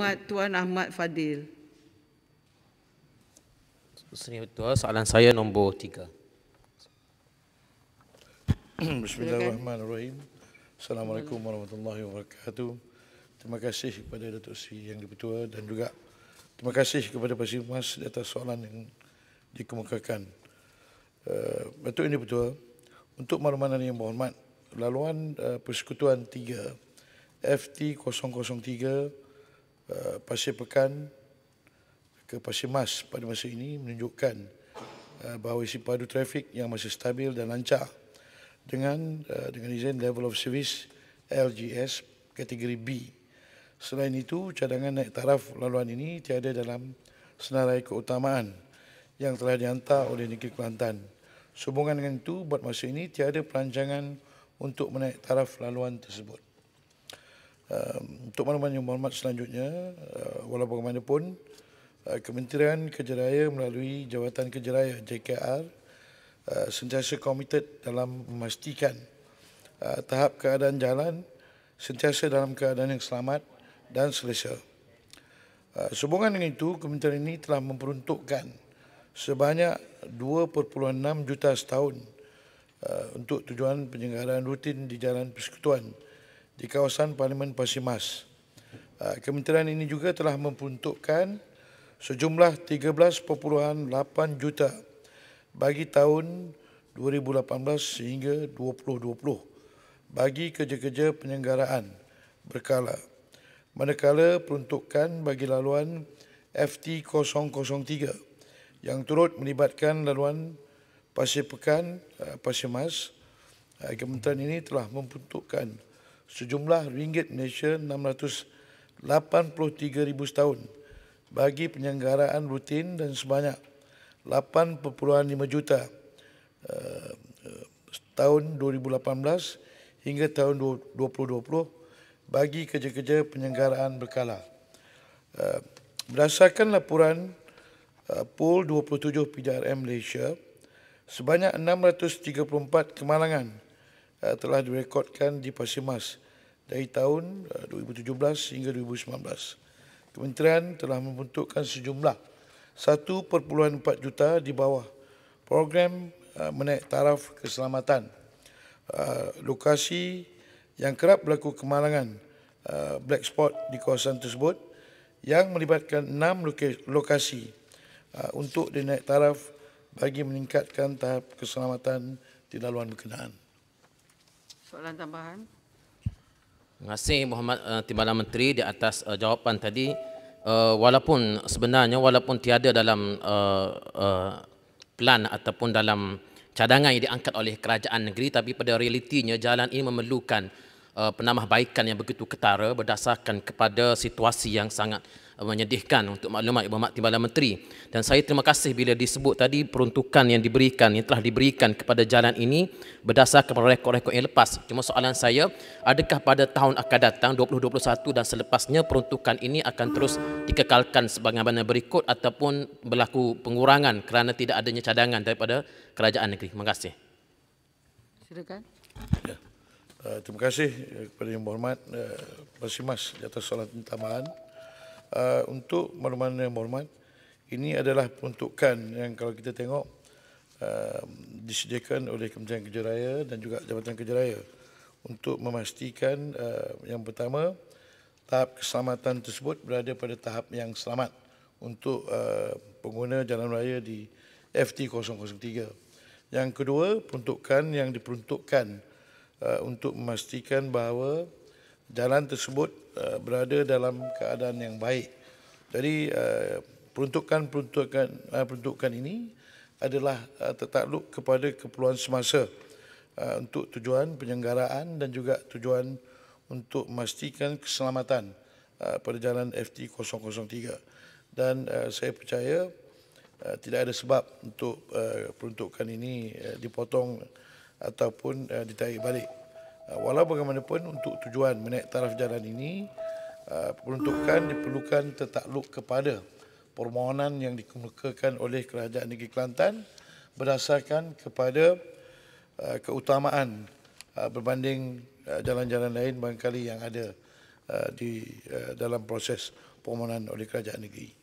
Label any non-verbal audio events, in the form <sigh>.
Mat Tuan Ahmad Fadil. Seterusnya Tuan, soalan saya nombor tiga. <clears throat> Bismillahirrahmanirrahim. Assalamualaikum warahmatullahi wabarakatuh. Terima kasih kepada Datuk Seri Yang Dipertua dan juga terima kasih kepada Pak Mas di atas soalan yang dikemukakan. Uh, Datuk Yang Dipertua, untuk maruman yang berhormat, laluan eh, persekutuan 3 FT003 Eh, Pasir Pekan ke Pasir Mas pada masa ini menunjukkan eh, bahawa isi padu trafik yang masih stabil dan lancar dengan eh, dengan izin level of service LGS kategori B. Selain itu, cadangan naik taraf laluan ini tiada dalam senarai keutamaan yang telah dihantar oleh Negeri Kelantan. Sehubungan dengan itu, buat masa ini tiada perancangan untuk menaik taraf laluan tersebut. Um, untuk mana-mana maklumat selanjutnya, uh, walaupun bagaimanapun, pun, uh, Kementerian Kerja Raya melalui Jawatan Kerja Raya JKR uh, sentiasa komited dalam memastikan uh, tahap keadaan jalan sentiasa dalam keadaan yang selamat dan selesa. sehubungan dengan itu, Kementerian ini telah memperuntukkan sebanyak 2.6 juta setahun untuk tujuan penyelenggaraan rutin di Jalan Persekutuan di kawasan Parlimen Pasir Mas. Ah, kementerian ini juga telah mempuntukkan sejumlah 13.8 juta bagi tahun 2018 sehingga 2020 bagi kerja-kerja penyenggaraan berkala. Manakala peruntukan bagi laluan FT003 yang turut melibatkan laluan Pasir Pekan, ah, Pasir Mas, ah, Kementerian ini telah mempuntukkan sejumlah ringgit Malaysia 683,000 setahun bagi penyelenggaraan rutin dan sebanyak 8.5 juta uh, tahun 2018 hingga tahun 2020 bagi kerja-kerja penyelenggaraan berkala. Uh, berdasarkan laporan uh, Pool 27 PDRM Malaysia, sebanyak 634 kemalangan uh, telah direkodkan di Pasir Mas dari tahun eh, uh, 2017 hingga 2019. Kementerian telah membentukkan sejumlah 1.4 juta di bawah program uh, menaik taraf keselamatan uh, lokasi yang kerap berlaku kemalangan uh, black spot di kawasan tersebut yang melibatkan enam lokasi uh, untuk dinaik taraf bagi meningkatkan tahap keselamatan di laluan berkenaan. Soalan tambahan. Terima kasih Muhammad uh, Timbalan Menteri di atas uh, jawapan tadi. Uh, walaupun sebenarnya walaupun tiada dalam uh, uh, plan ataupun dalam cadangan yang diangkat oleh kerajaan negeri tapi pada realitinya jalan ini memerlukan uh, penambahbaikan yang begitu ketara berdasarkan kepada situasi yang sangat uh, menyedihkan untuk maklumat Ibu Mak Timbalan Menteri. Dan saya terima kasih bila disebut tadi peruntukan yang diberikan, yang telah diberikan kepada jalan ini berdasarkan rekod-rekod yang lepas. Cuma soalan saya, adakah pada tahun akan datang 2021 dan selepasnya peruntukan ini akan terus dikekalkan sebagaimana berikut ataupun berlaku pengurangan kerana tidak adanya cadangan daripada kerajaan negeri. Terima kasih. Silakan. Yeah. Uh, terima kasih eh, kepada yang berhormat eh, Masih uh, di atas soalan tambahan. Uh, untuk maklumat yang berhormat, ini adalah peruntukan yang kalau kita tengok uh, disediakan oleh Kementerian Kerja Raya dan juga Jabatan Kerja Raya untuk memastikan uh, yang pertama tahap keselamatan tersebut berada pada tahap yang selamat untuk uh, pengguna jalan raya di FT003. Yang kedua, peruntukan yang diperuntukkan Uh, untuk memastikan bahawa jalan tersebut uh, berada dalam keadaan yang baik. Jadi uh, peruntukan peruntukan peruntukan ini adalah uh, tertakluk kepada keperluan semasa untuk tujuan penyelenggaraan dan juga tujuan untuk memastikan keselamatan uh, pada jalan FT003 dan saya percaya tidak ada sebab untuk peruntukan ini dipotong ataupun uh, ditarik balik. Uh, walau bagaimanapun untuk tujuan menaik taraf jalan ini uh, peruntukan diperlukan tertakluk kepada permohonan yang dikemukakan oleh Kerajaan Negeri Kelantan berdasarkan kepada uh, keutamaan uh, berbanding jalan-jalan uh, lain barangkali yang ada uh, di uh, dalam proses permohonan oleh Kerajaan Negeri.